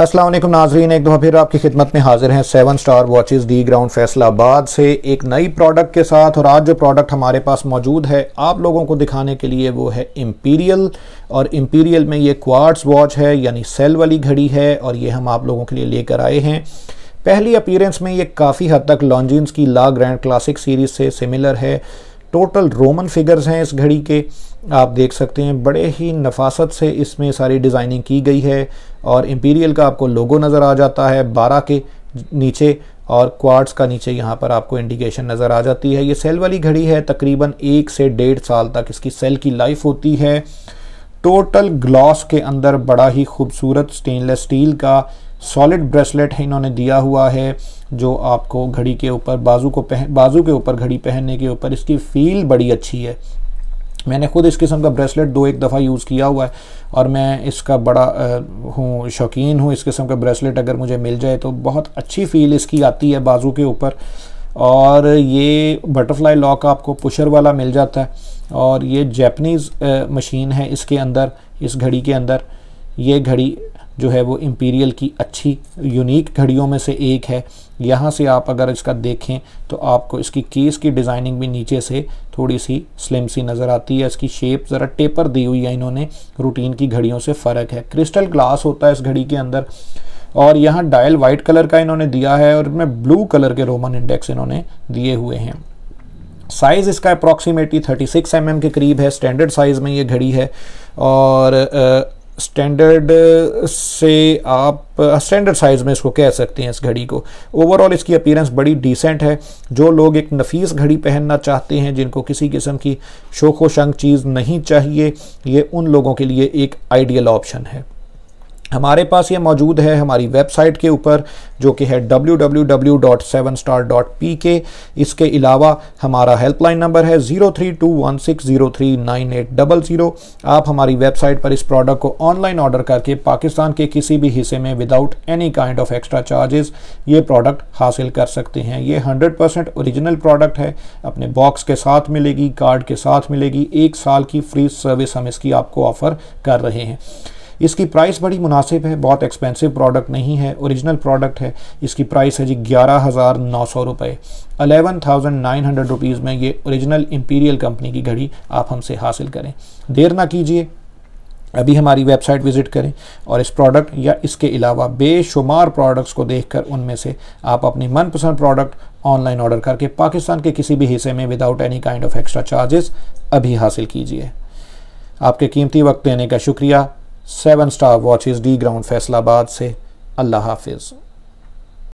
असलम नाजरीन एक दफ़ा फिर आपकी खिदमत में हाजिर हैं Seven Star Watches D Ground Faisalabad से एक नई प्रोडक्ट के साथ और आज जो प्रोडक्ट हमारे पास मौजूद है आप लोगों को दिखाने के लिए वो है इम्पीरियल और इम्पीरियल में ये क्वार्ट्स वॉच है यानी सेल वाली घड़ी है और ये हम आप लोगों के लिए लेकर आए हैं पहली अपीरेंस में ये काफ़ी हद तक लॉन्जिन्स की ला ग्रैंड क्लासिक सीरीज़ से सिमिलर है टोटल रोमन फिगर्स हैं इस घड़ी के आप देख सकते हैं बड़े ही नफासत से इसमें सारी डिज़ाइनिंग की गई है और इम्पीरियल का आपको लोगो नज़र आ जाता है बारह के नीचे और क्वार्ट्स का नीचे यहाँ पर आपको इंडिकेशन नज़र आ जाती है ये सेल वाली घड़ी है तकरीबन एक से डेढ़ साल तक इसकी सेल की लाइफ होती है टोटल ग्लास के अंदर बड़ा ही खूबसूरत स्टेनलेस स्टील का सॉलिड ब्रेसलेट इन्होंने दिया हुआ है जो आपको घड़ी के ऊपर बाजू को पहन बाजू के ऊपर घड़ी पहनने के ऊपर इसकी फील बड़ी अच्छी है मैंने खुद इस किस्म का ब्रेसलेट दो एक दफ़ा यूज़ किया हुआ है और मैं इसका बड़ा हूँ शौकीन हूँ इस किस्म का ब्रेसलेट अगर मुझे मिल जाए तो बहुत अच्छी फील इसकी आती है बाजू के ऊपर और ये बटरफ्लाई लॉक आपको पुशर वाला मिल जाता है और ये जैपनीज़ मशीन uh, है इसके अंदर इस घड़ी के अंदर ये घड़ी जो है वो इम्पीरियल की अच्छी यूनिक घड़ियों में से एक है यहाँ से आप अगर इसका देखें तो आपको इसकी केस की डिज़ाइनिंग भी नीचे से थोड़ी सी स्लिम सी नज़र आती है इसकी शेप ज़रा टेपर दी हुई है इन्होंने रूटीन की घड़ियों से फ़र्क है क्रिस्टल ग्लास होता है इस घड़ी के अंदर और यहाँ डायल वाइट कलर का इन्होंने दिया है और इनमें ब्लू कलर के रोमन इंडेक्स इन्होंने दिए हुए हैं साइज़ इसका अप्रॉक्सीमेटली 36 सिक्स mm के करीब है स्टैंडर्ड साइज़ में ये घड़ी है और स्टैंडर्ड से आप स्टैंडर्ड साइज़ में इसको कह सकते हैं इस घड़ी को ओवरऑल इसकी अपीरेंस बड़ी डिसेंट है जो लोग एक नफीस घड़ी पहनना चाहते हैं जिनको किसी किस्म की शोखो चीज़ नहीं चाहिए ये उन लोगों के लिए एक आइडियल ऑप्शन है हमारे पास ये मौजूद है हमारी वेबसाइट के ऊपर जो कि है www.sevenstar.pk इसके अलावा हमारा हेल्पलाइन नंबर है zero three two one six zero three nine eight double zero आप हमारी वेबसाइट पर इस प्रोडक्ट को ऑनलाइन ऑर्डर करके पाकिस्तान के किसी भी हिस्से में without any kind of extra charges ये प्रोडक्ट हासिल कर सकते हैं ये हंड्रेड परसेंट औरिजिनल प्रोडक्ट है अपने बॉक्स के साथ मिलेगी कार्ड के साथ मिलेगी एक साल की फ्री सर्विस हम इसकी आपको ऑफ़र कर रहे हैं इसकी प्राइस बड़ी मुनासिब है बहुत एक्सपेंसिव प्रोडक्ट नहीं है ओरिजिनल प्रोडक्ट है इसकी प्राइस है जी ग्यारह हज़ार नौ सौ रुपये eleven thousand nine hundred rupees में ये ओरिजिनल इम्पीरियल कंपनी की घड़ी आप हमसे हासिल करें देर ना कीजिए अभी हमारी वेबसाइट विज़िट करें और इस प्रोडक्ट या इसके अलावा बेशुमार प्रोडक्ट्स को देखकर उनमें से आप अपनी मनपसंद प्रोडक्ट ऑनलाइन ऑर्डर करके पाकिस्तान के किसी भी हिस्से में without any kind of extra charges अभी हासिल कीजिए आपके कीमती वक्त देने का शुक्रिया Seven Star Watches D Ground Faisalabad से अल्लाह हाफिज़